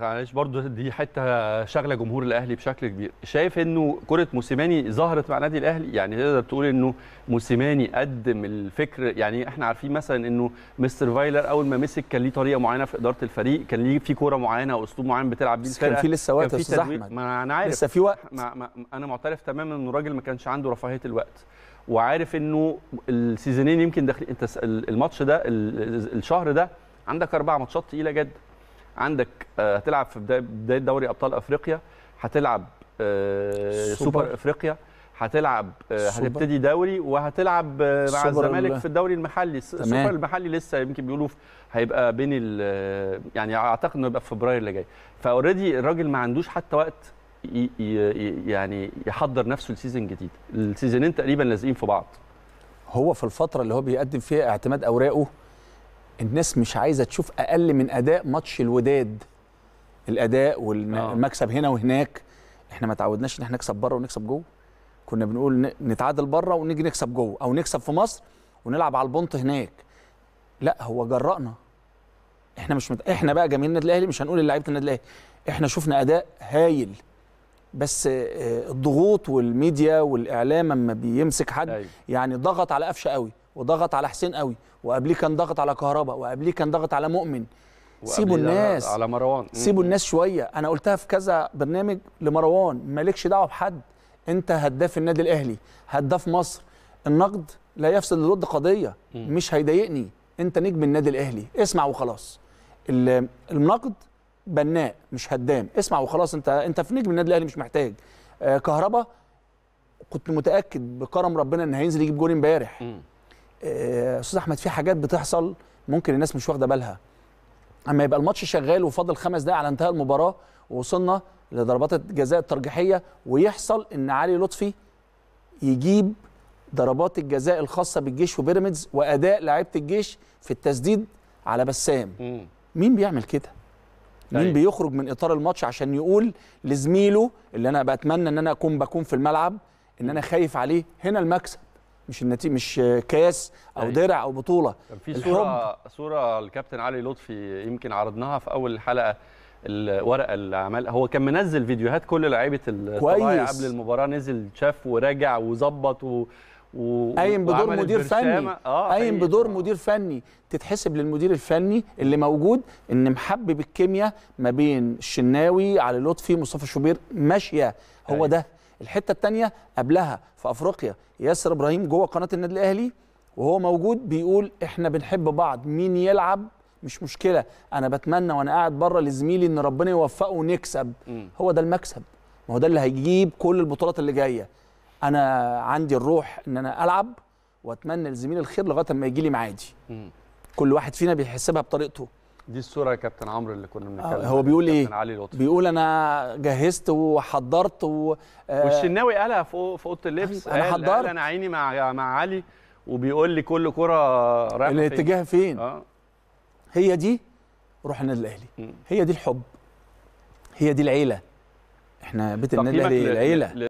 معلش برضو دي حته شغله جمهور الاهلي بشكل كبير شايف انه كره موسيماني ظهرت مع نادي الاهلي يعني تقدر تقول انه موسيماني قدم الفكر يعني احنا عارفين مثلا انه مستر فايلر اول ما مسك كان ليه طريقه معينه في اداره الفريق كان ليه في كوره معينه واسلوب معين بتلعب بيه الفرقه كان في لسه وقت يا استاذ احمد ما انا عارف لسه في وقت ما ما انا معترف تماما انه الراجل ما كانش عنده رفاهيه الوقت وعارف انه السيزونين يمكن داخل انت الماتش ده الشهر ده عندك اربع ماتشات تقيله جدا عندك آه، هتلعب في بدايه دوري ابطال افريقيا هتلعب آه، سوبر افريقيا هتلعب آه، هتبتدي دوري وهتلعب مع الزمالك في الدوري المحلي السوبر المحلي لسه يمكن بيقولوا هيبقى بين يعني اعتقد انه يبقى في فبراير اللي جاي فاوريدي الراجل ما عندوش حتى وقت يعني يحضر نفسه لسيزون جديد السيزونين تقريبا لازقين في بعض هو في الفتره اللي هو بيقدم فيها اعتماد اوراقه الناس مش عايزه تشوف اقل من اداء ماتش الوداد الاداء والمكسب هنا وهناك احنا ما تعودناش ان احنا نكسب بره ونكسب جوه كنا بنقول نتعادل بره ونيجي نكسب جوه او نكسب في مصر ونلعب على البنط هناك لا هو جرأنا احنا مش مت... احنا بقى جماهير النادي الاهلي مش هنقول لعيبه النادي الاهلي احنا شفنا اداء هايل بس آه، الضغوط والميديا والاعلام اما بيمسك حد أيوه. يعني ضغط على قفشه قوي وضغط على حسين قوي وقبليه كان ضغط على كهربا وقبليه كان ضغط على مؤمن سيبوا الناس على مروان سيبوا الناس شويه انا قلتها في كذا برنامج لمروان مالكش دعوه بحد انت هداف النادي الاهلي هداف مصر النقد لا يفسد للود قضيه مش هيضايقني انت نجم النادي الاهلي اسمع وخلاص النقد بناء مش هدام اسمع وخلاص انت انت في نجم النادي الاهلي مش محتاج آه كهربا كنت متاكد بكرم ربنا ان هينزل يجيب جول امبارح آه، استاذ احمد في حاجات بتحصل ممكن الناس مش واخده بالها اما يبقى الماتش شغال وفاضل خمس دقايق على انتهاء المباراه ووصلنا لضربات الجزاء الترجيحيه ويحصل ان علي لطفي يجيب ضربات الجزاء الخاصه بالجيش وبيراميدز واداء لعيبه الجيش في التسديد على بسام مين بيعمل كده مين طيب. بيخرج من اطار الماتش عشان يقول لزميله اللي انا بتمنى ان انا اكون بكون في الملعب ان انا خايف عليه هنا المكسب مش النتيجه مش كاس او يعني درع او بطوله كان في صوره صوره الكابتن علي لطفي يمكن عرضناها في اول الحلقه الورقه اللي عملها هو كان منزل فيديوهات كل لعيبه الطباعي قبل المباراه نزل شاف وراجع وظبط و قايم بدور مدير فني آه، قايم آه بدور مدير فني تتحسب للمدير الفني اللي موجود ان محبب الكيمياء ما بين الشناوي علي لطفي مصطفى شوبير ماشيه هو ده الحته الثانيه قبلها في افريقيا ياسر ابراهيم جوه قناه النادي الاهلي وهو موجود بيقول احنا بنحب بعض مين يلعب مش مشكله انا بتمنى وانا قاعد بره لزميلي ان ربنا يوفقه ونكسب هو ده المكسب ما هو ده اللي هيجيب كل البطولات اللي جايه انا عندي الروح ان انا العب واتمنى لزميلي الخير لغايه ما يجي لي معادي كل واحد فينا بيحسبها بطريقته دي الصوره يا كابتن عمرو اللي كنا آه، بنتكلم هو بيقول ايه علي لطفي بيقول انا جهزت وحضرت و آه، والشناوي قالها فوق في اوضه اللبس أيوة، انا حضرت انا عيني مع مع علي وبيقول لي كل كره رايحه فين الاتجاه فين آه. هي دي روح النادي الاهلي هي دي الحب هي دي العيله احنا بيت النادي الاهلي العيله